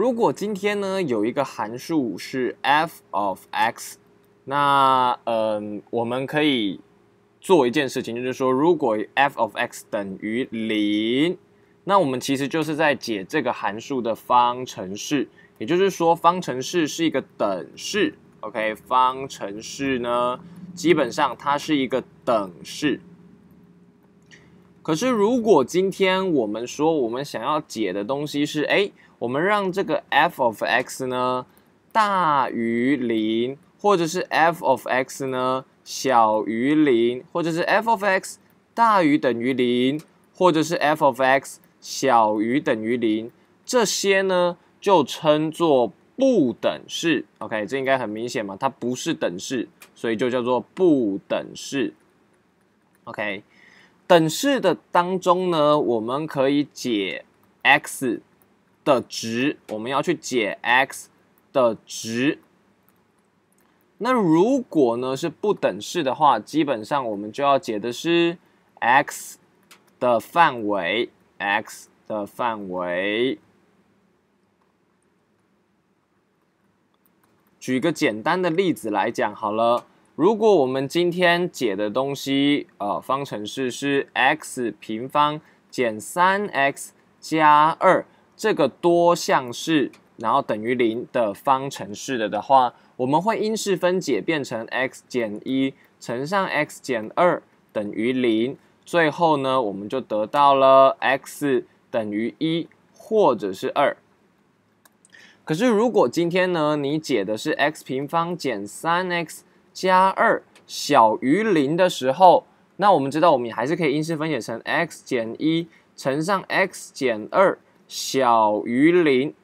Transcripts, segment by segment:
如果今天呢有一个函数是 f of x，那嗯，我们可以做一件事情，就是说，如果 f of x 等于零，那我们其实就是在解这个函数的方程式，也就是说，方程式是一个等式。OK，方程式呢，基本上它是一个等式。可是，如果今天我们说我们想要解的东西是哎，我们让这个 f of x 呢大于零，或者是 f of x 呢小于零，或者是 f of x 大于等于零，或者是 f of x 小于等于零，这些呢就称作不等式。OK，这应该很明显嘛？它不是等式，所以就叫做不等式。OK。等式的当中呢，我们可以解 x 的值，我们要去解 x 的值。那如果呢是不等式的话，基本上我们就要解的是 x 的范围，x 的范围。举个简单的例子来讲，好了。如果我们今天解的东西呃，方程式是 x 平方减三 x 加二这个多项式，然后等于零的方程式的的话，我们会因式分解变成 x 减一乘上 x 减二等于零，最后呢，我们就得到了 x 等于一或者是二。可是如果今天呢，你解的是 x 平方减三 x，加二小于零的时候，那我们知道我们还是可以因式分解成 x 减一乘上 x 减二小于零。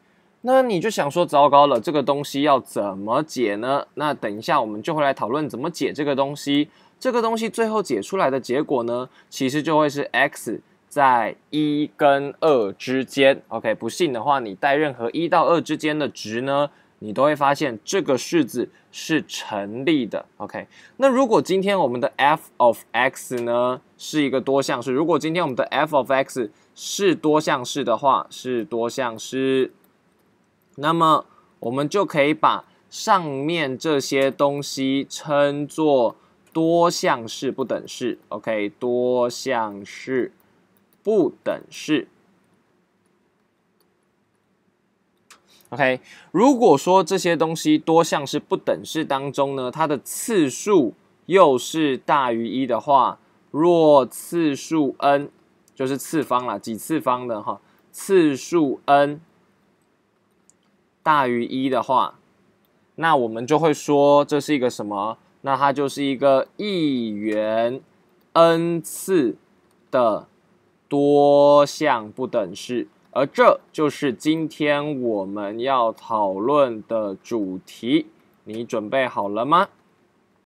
那你就想说，糟糕了，这个东西要怎么解呢？那等一下我们就会来讨论怎么解这个东西。这个东西最后解出来的结果呢，其实就会是 x 在一跟二之间。OK，不信的话，你带任何一到二之间的值呢？你都会发现这个式子是成立的。OK，那如果今天我们的 f of x 呢是一个多项式，如果今天我们的 f of x 是多项式的话，是多项式，那么我们就可以把上面这些东西称作多项式不等式。OK，多项式不等式。OK，如果说这些东西多项式不等式当中呢，它的次数又是大于一的话，若次数 n 就是次方了，几次方的哈，次数 n 大于一的话，那我们就会说这是一个什么？那它就是一个一元 n 次的多项不等式。而这就是今天我们要讨论的主题，你准备好了吗？